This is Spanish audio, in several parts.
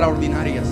extraordinarias.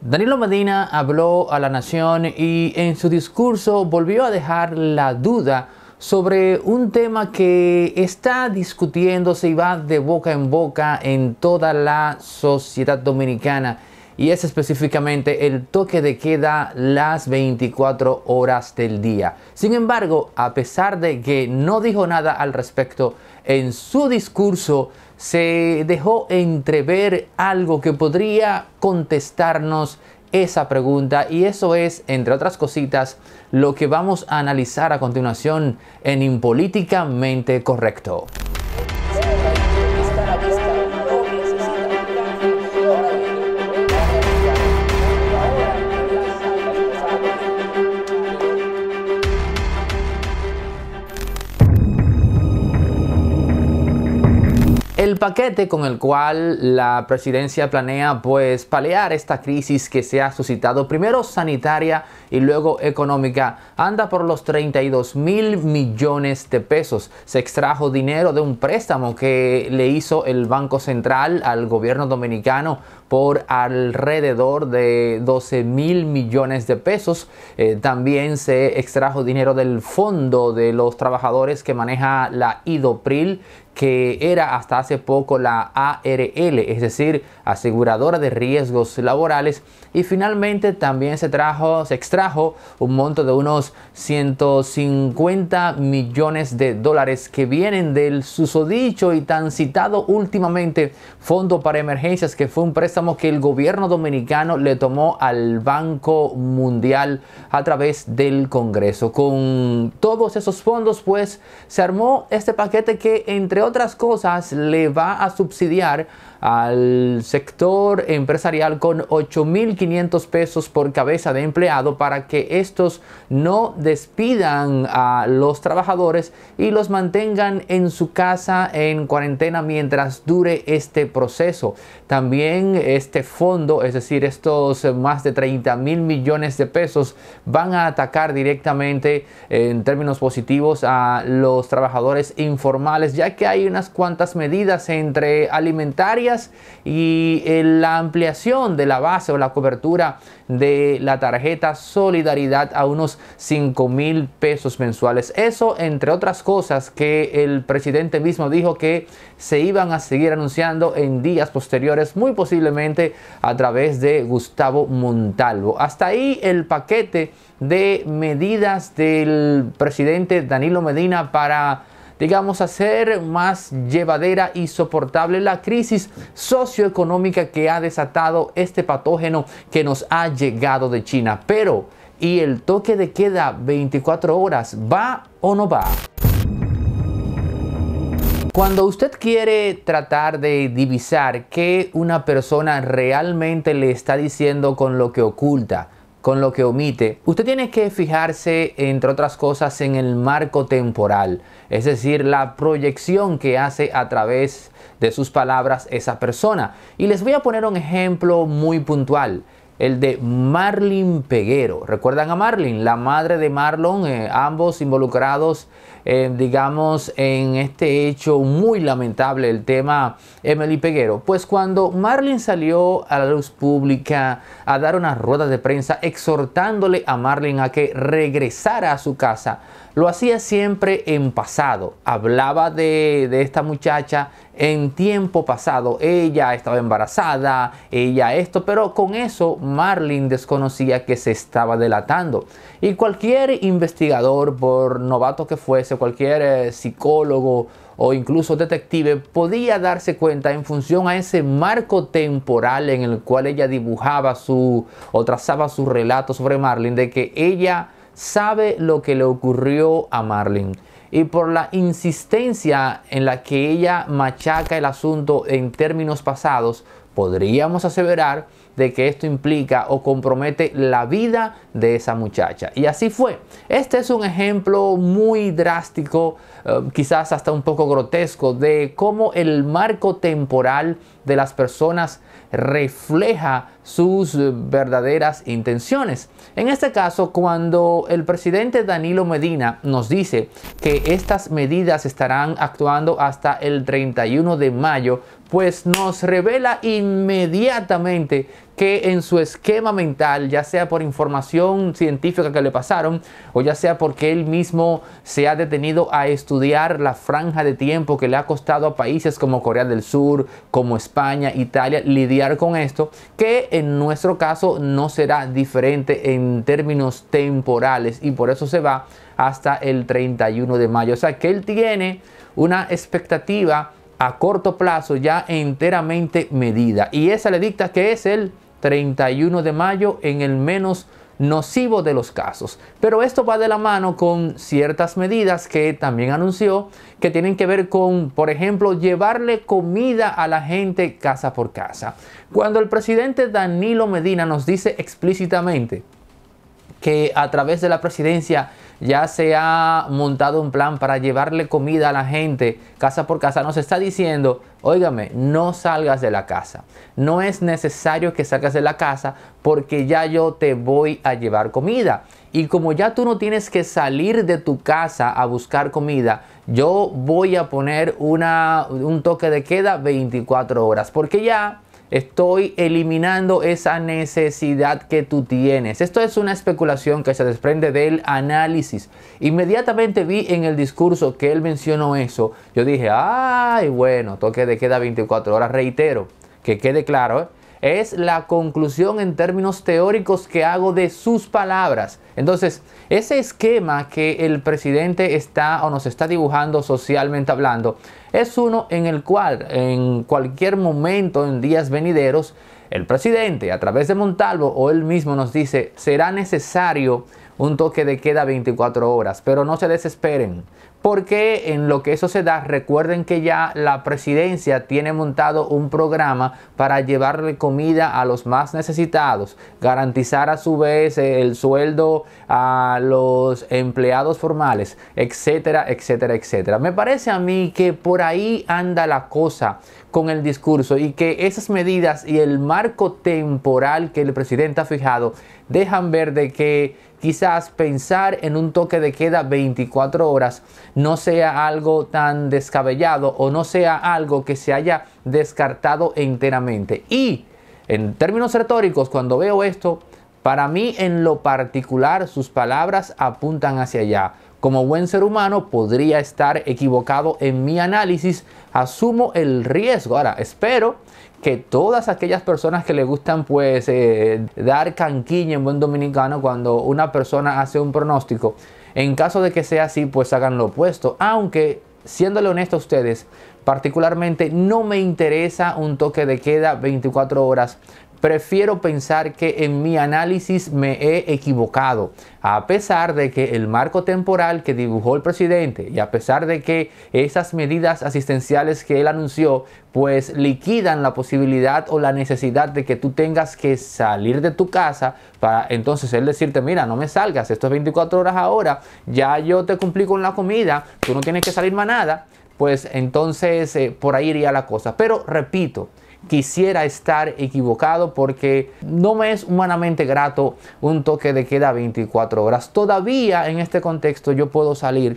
Danilo Medina habló a la nación y en su discurso volvió a dejar la duda sobre un tema que está discutiéndose y va de boca en boca en toda la sociedad dominicana y es específicamente el toque de queda las 24 horas del día. Sin embargo, a pesar de que no dijo nada al respecto, en su discurso se dejó entrever algo que podría contestarnos esa pregunta y eso es, entre otras cositas, lo que vamos a analizar a continuación en Impolíticamente Correcto. El paquete con el cual la presidencia planea pues paliar esta crisis que se ha suscitado primero sanitaria y luego económica anda por los 32 mil millones de pesos. Se extrajo dinero de un préstamo que le hizo el Banco Central al gobierno dominicano por alrededor de 12 mil millones de pesos. Eh, también se extrajo dinero del fondo de los trabajadores que maneja la IDOPRIL que era hasta hace poco la ARL, es decir, aseguradora de riesgos laborales. Y finalmente también se, trajo, se extrajo un monto de unos 150 millones de dólares que vienen del susodicho y tan citado últimamente Fondo para Emergencias, que fue un préstamo que el gobierno dominicano le tomó al Banco Mundial a través del Congreso. Con todos esos fondos, pues se armó este paquete que entre otras cosas, le va a subsidiar al sector empresarial con 8.500 pesos por cabeza de empleado para que estos no despidan a los trabajadores y los mantengan en su casa en cuarentena mientras dure este proceso. También este fondo, es decir, estos más de 30 mil millones de pesos van a atacar directamente en términos positivos a los trabajadores informales, ya que hay hay unas cuantas medidas entre alimentarias y eh, la ampliación de la base o la cobertura de la tarjeta Solidaridad a unos 5 mil pesos mensuales. Eso, entre otras cosas, que el presidente mismo dijo que se iban a seguir anunciando en días posteriores, muy posiblemente a través de Gustavo Montalvo. Hasta ahí el paquete de medidas del presidente Danilo Medina para digamos, hacer más llevadera y soportable la crisis socioeconómica que ha desatado este patógeno que nos ha llegado de China. Pero, ¿y el toque de queda 24 horas va o no va? Cuando usted quiere tratar de divisar qué una persona realmente le está diciendo con lo que oculta, con lo que omite. Usted tiene que fijarse, entre otras cosas, en el marco temporal, es decir, la proyección que hace a través de sus palabras esa persona. Y les voy a poner un ejemplo muy puntual el de Marlin Peguero. ¿Recuerdan a Marlin? La madre de Marlon, eh, ambos involucrados, eh, digamos, en este hecho muy lamentable, el tema Emily Peguero. Pues cuando Marlin salió a la luz pública a dar unas ruedas de prensa exhortándole a Marlin a que regresara a su casa, lo hacía siempre en pasado. Hablaba de, esta muchacha en tiempo pasado. Ella estaba embarazada, ella esto, pero con eso Marlin desconocía que se estaba delatando. Y cualquier investigador, por novato que fuese, cualquier eh, psicólogo o incluso detective, podía darse cuenta en función a ese marco temporal en el cual ella dibujaba su o trazaba su relato sobre Marlin, de que ella sabe lo que le ocurrió a Marlene y por la insistencia en la que ella machaca el asunto en términos pasados, podríamos aseverar de que esto implica o compromete la vida de esa muchacha. Y así fue. Este es un ejemplo muy drástico, eh, quizás hasta un poco grotesco, de cómo el marco temporal de las personas refleja sus verdaderas intenciones. En este caso, cuando el presidente Danilo Medina nos dice que estas medidas estarán actuando hasta el 31 de mayo, pues nos revela inmediatamente que en su esquema mental, ya sea por información científica que le pasaron o ya sea porque él mismo se ha detenido a estudiar la franja de tiempo que le ha costado a países como Corea del Sur, como España, Italia, lidiar con esto, que en nuestro caso no será diferente en términos temporales y por eso se va hasta el 31 de mayo. O sea que él tiene una expectativa a corto plazo ya enteramente medida. Y esa le dicta que es el 31 de mayo en el menos nocivo de los casos. Pero esto va de la mano con ciertas medidas que también anunció que tienen que ver con, por ejemplo, llevarle comida a la gente casa por casa. Cuando el presidente Danilo Medina nos dice explícitamente que a través de la presidencia ya se ha montado un plan para llevarle comida a la gente casa por casa, nos está diciendo, óigame, no salgas de la casa. No es necesario que salgas de la casa porque ya yo te voy a llevar comida. Y como ya tú no tienes que salir de tu casa a buscar comida, yo voy a poner un toque de queda 24 horas porque ya Estoy eliminando esa necesidad que tú tienes. Esto es una especulación que se desprende del análisis. Inmediatamente vi en el discurso que él mencionó eso. Yo dije, ay, bueno, toque de queda 24 horas. Reitero, que quede claro, ¿eh? es la conclusión en términos teóricos que hago de sus palabras. Entonces, ese esquema que el presidente está o nos está dibujando socialmente hablando es uno en el cual en cualquier momento, en días venideros, el presidente a través de Montalvo o él mismo nos dice, será necesario un toque de queda 24 horas, pero no se desesperen, porque en lo que eso se da, recuerden que ya la presidencia tiene montado un programa para llevarle comida a los más necesitados, garantizar a su vez el sueldo a los empleados formales, etcétera, etcétera, etcétera. Me parece a mí que por ahí anda la cosa con el discurso y que esas medidas y el marco temporal que el presidente ha fijado dejan ver de que quizás pensar en un toque de queda 24 horas no sea algo tan descabellado o no sea algo que se haya descartado enteramente. Y en términos retóricos, cuando veo esto, para mí en lo particular sus palabras apuntan hacia allá. Como buen ser humano podría estar equivocado en mi análisis, asumo el riesgo. Ahora, espero que todas aquellas personas que le gustan pues eh, dar canquilla en buen dominicano cuando una persona hace un pronóstico, en caso de que sea así, pues hagan lo opuesto. Aunque, siéndole honesto a ustedes, particularmente no me interesa un toque de queda 24 horas prefiero pensar que en mi análisis me he equivocado, a pesar de que el marco temporal que dibujó el presidente y a pesar de que esas medidas asistenciales que él anunció, pues liquidan la posibilidad o la necesidad de que tú tengas que salir de tu casa para entonces él decirte, mira, no me salgas, esto es 24 horas ahora, ya yo te cumplí con la comida, tú no tienes que salir más nada, pues entonces eh, por ahí iría la cosa. Pero repito, quisiera estar equivocado porque no me es humanamente grato un toque de queda 24 horas. Todavía en este contexto yo puedo salir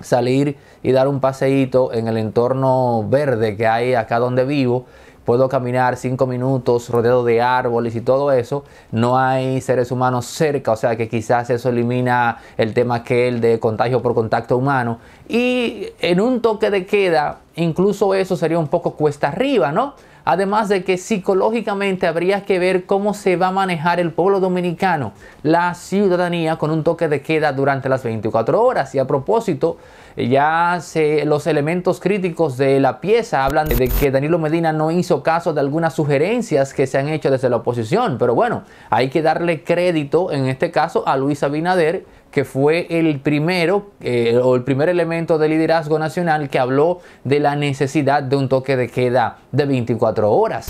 salir y dar un paseíto en el entorno verde que hay acá donde vivo. Puedo caminar 5 minutos rodeado de árboles y todo eso. No hay seres humanos cerca, o sea que quizás eso elimina el tema que el de contagio por contacto humano. Y en un toque de queda, incluso eso sería un poco cuesta arriba, ¿no? Además de que psicológicamente habría que ver cómo se va a manejar el pueblo dominicano, la ciudadanía, con un toque de queda durante las 24 horas. Y a propósito, ya se, los elementos críticos de la pieza hablan de que Danilo Medina no hizo caso de algunas sugerencias que se han hecho desde la oposición. Pero bueno, hay que darle crédito en este caso a Luis Abinader que fue el primero eh, o el primer elemento de liderazgo nacional que habló de la necesidad de un toque de queda de 24 horas.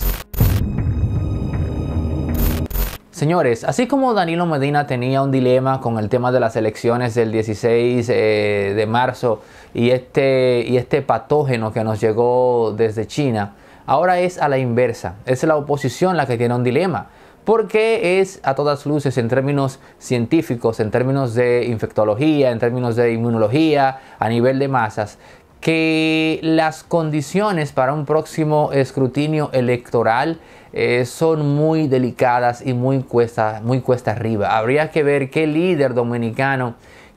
Señores, así como Danilo Medina tenía un dilema con el tema de las elecciones del 16 eh, de marzo y este, y este patógeno que nos llegó desde China, ahora es a la inversa. Es la oposición la que tiene un dilema porque es a todas luces en términos científicos, en términos de infectología, en términos de inmunología, a nivel de masas, que las condiciones para un próximo escrutinio electoral eh, son muy delicadas y muy cuesta, muy cuesta arriba. Habría que ver qué líder dominicano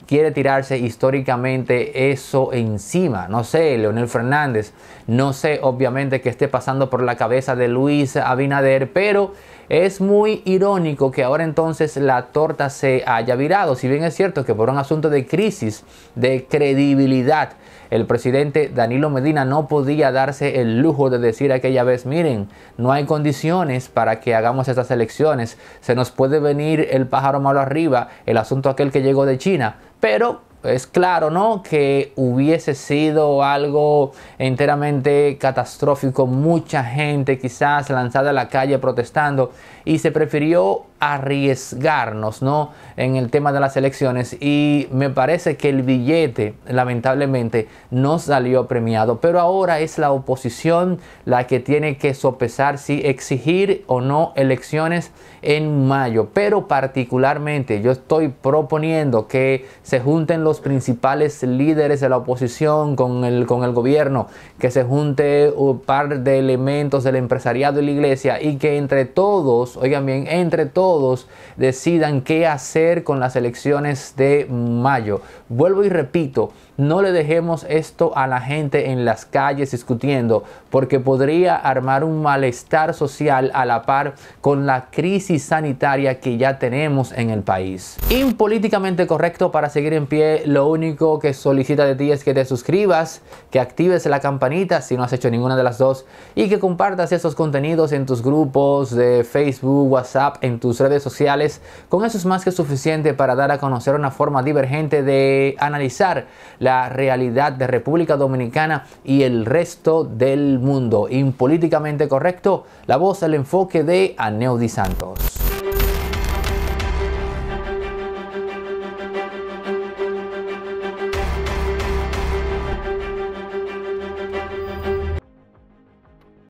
quiere tirarse históricamente eso encima. No sé, Leonel Fernández, no sé obviamente que esté pasando por la cabeza de Luis Abinader, pero es muy irónico que ahora entonces la torta se haya virado, si bien es cierto que por un asunto de crisis, de credibilidad, el presidente Danilo Medina no podía darse el lujo de decir aquella vez, miren, no hay condiciones para que hagamos estas elecciones, se nos puede venir el pájaro malo arriba, el asunto aquel que llegó de China pero es claro, ¿no? Que hubiese sido algo enteramente catastrófico, mucha gente quizás lanzada a la calle protestando y se prefirió arriesgarnos ¿no? en el tema de las elecciones y me parece que el billete lamentablemente no salió premiado pero ahora es la oposición la que tiene que sopesar si exigir o no elecciones en mayo pero particularmente yo estoy proponiendo que se junten los principales líderes de la oposición con el, con el gobierno que se junte un par de elementos del empresariado y la iglesia y que entre todos oigan bien entre todos todos decidan qué hacer con las elecciones de mayo. Vuelvo y repito, no le dejemos esto a la gente en las calles discutiendo, porque podría armar un malestar social a la par con la crisis sanitaria que ya tenemos en el país. Impolíticamente correcto para seguir en pie, lo único que solicita de ti es que te suscribas, que actives la campanita si no has hecho ninguna de las dos y que compartas esos contenidos en tus grupos de Facebook, WhatsApp, en tus redes sociales. Con eso es más que suficiente para dar a conocer una forma divergente de analizar la realidad de República Dominicana y el resto del mundo. Impolíticamente correcto, la voz, al enfoque de Aneudi Santos.